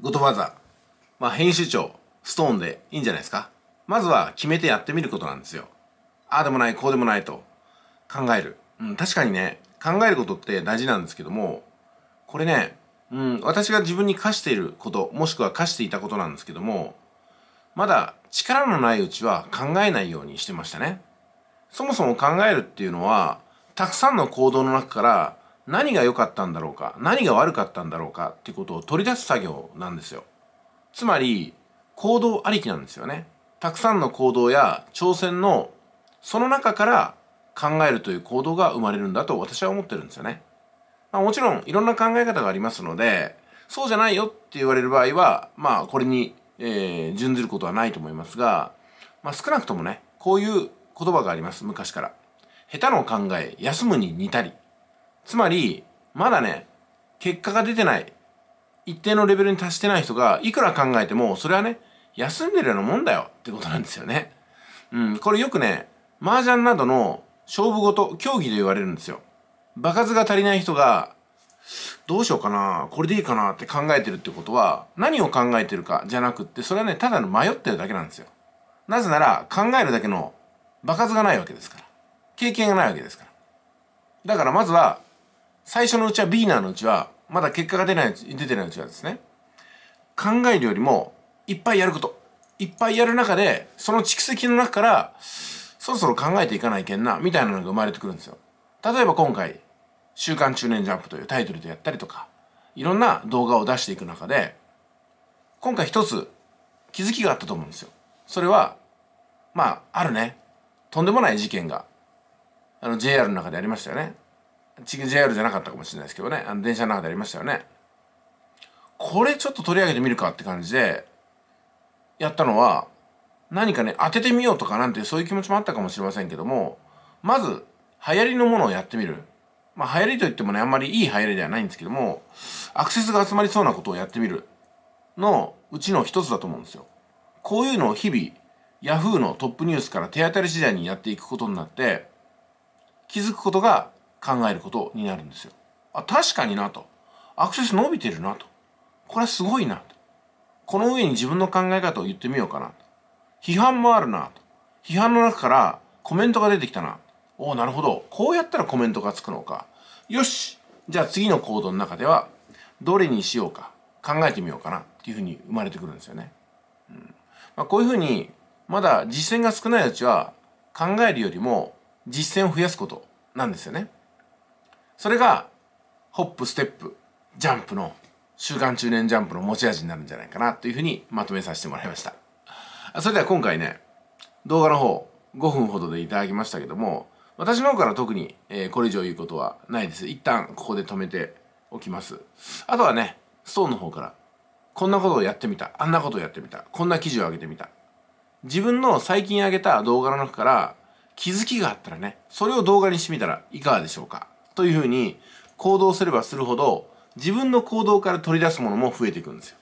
ごとわざ。まあ、編集長、ストーンでいいんじゃないですか。まずは決めてやってみることなんですよ。ああでもない、こうでもないと考える。うん、確かにね、考えることって大事なんですけども、これね、うん、私が自分に課していること、もしくは課していたことなんですけども、まだ力のないうちは考えないようにしてましたね。そもそも考えるっていうのは、たくさんの行動の中から何が良かったんだろうか何が悪かったんだろうかっていうことを取り出す作業なんですよつまり行動ありきなんですよねたくさんの行動や挑戦のその中から考えるという行動が生まれるんだと私は思ってるんですよね、まあ、もちろんいろんな考え方がありますのでそうじゃないよって言われる場合はまあこれに、えー、準ずることはないと思いますが、まあ、少なくともねこういう言葉があります昔から下手の考え休むに似たりつまり、まだね、結果が出てない、一定のレベルに達してない人が、いくら考えても、それはね、休んでるようなもんだよってことなんですよね。うん、これよくね、麻雀などの勝負事、競技で言われるんですよ。場数が足りない人が、どうしようかな、これでいいかなって考えてるってことは、何を考えてるかじゃなくって、それはね、ただの迷ってるだけなんですよ。なぜなら、考えるだけの場数がないわけですから。経験がないわけですから。だからまずは、最初のうちはビーナーのうちは、まだ結果が出ない、出てないうちはですね、考えるよりも、いっぱいやること。いっぱいやる中で、その蓄積の中から、そろそろ考えていかないけんな、みたいなのが生まれてくるんですよ。例えば今回、週刊中年ジャンプというタイトルでやったりとか、いろんな動画を出していく中で、今回一つ気づきがあったと思うんですよ。それは、まあ、あるね。とんでもない事件が、あの JR の中でありましたよね。JR じゃなかったかもしれないですけどねあの電車の中でありましたよねこれちょっと取り上げてみるかって感じでやったのは何かね当ててみようとかなんてそういう気持ちもあったかもしれませんけどもまず流行りのものをやってみるまあ流行りといってもねあんまりいい流行りではないんですけどもアクセスが集まりそうなことをやってみるのうちの一つだと思うんですよこういうのを日々 Yahoo のトップニュースから手当たり次第にやっていくことになって気づくことが考えることになるんですよ。あ確かになと。アクセス伸びてるなと。これはすごいなと。この上に自分の考え方を言ってみようかなと。批判もあるなと。批判の中からコメントが出てきたな。おお、なるほど。こうやったらコメントがつくのか。よしじゃあ次の行動の中では、どれにしようか。考えてみようかな。っていうふうに生まれてくるんですよね。うんまあ、こういうふうに、まだ実践が少ないうちは、考えるよりも実践を増やすことなんですよね。それがホップステップジャンプの週刊中年ジャンプの持ち味になるんじゃないかなというふうにまとめさせてもらいましたそれでは今回ね動画の方5分ほどでいただきましたけども私の方から特に、えー、これ以上言うことはないです一旦ここで止めておきますあとはねストーンの方からこんなことをやってみたあんなことをやってみたこんな記事を上げてみた自分の最近上げた動画の中から気づきがあったらねそれを動画にしてみたらいかがでしょうかというふうに行動すればするほど自分の行動から取り出すものも増えていくんですよ。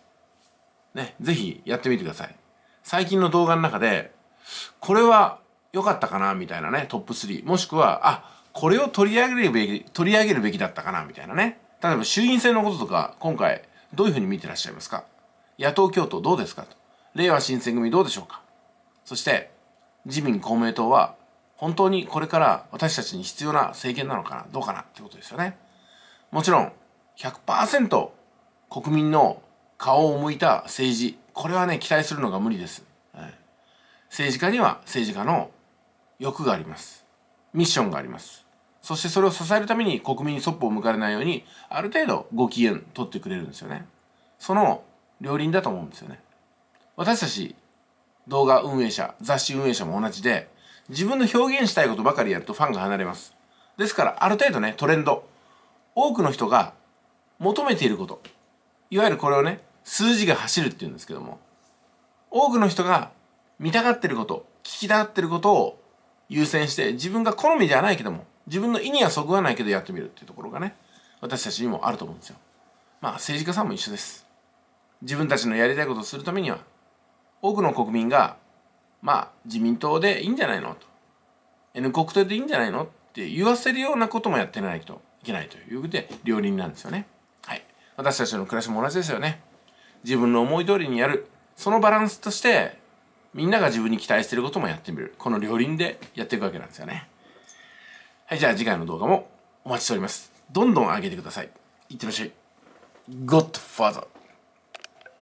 ね、ぜひやってみてください。最近の動画の中で、これは良かったかなみたいなね、トップ3。もしくは、あ、これを取り上げるべき、取り上げるべきだったかなみたいなね。例えば衆院選のこととか、今回どういうふうに見てらっしゃいますか野党共闘どうですかと。令和新選組どうでしょうかそして、自民公明党は本当にこれから私たちに必要な政権なのかなどうかなってことですよね。もちろん100%国民の顔を向いた政治これはね期待するのが無理です、政治家には政治家の欲がありますミッションがありますそしてそれを支えるために国民にそっぽを向かれないようにある程度ご機嫌取ってくれるんですよねその両輪だと思うんですよね私たち動画運営者雑誌運営者も同じで自分の表現したいことばかりやるとファンが離れますですからある程度ねトレンド多くの人が求めていることいわゆるこれをね数字が走るっていうんですけども多くの人が見たがってること聞きたがってることを優先して自分が好みじゃないけども自分の意にはそぐわないけどやってみるっていうところがね私たちにもあると思うんですよまあ政治家さんも一緒です自分たちのやりたいことをするためには多くの国民がまあ自民党でいいんじゃないのと N 国党でいいんじゃないのって言わせるようなこともやってないといけないということで両輪なんですよね。はい、私たちの暮らしも同じですよね。自分の思い通りにやるそのバランスとしてみんなが自分に期待してることもやってみるこの両輪でやっていくわけなんですよね。はいじゃあ次回の動画もお待ちしております。どんどん上げてください。いってらっしゃい。Godfather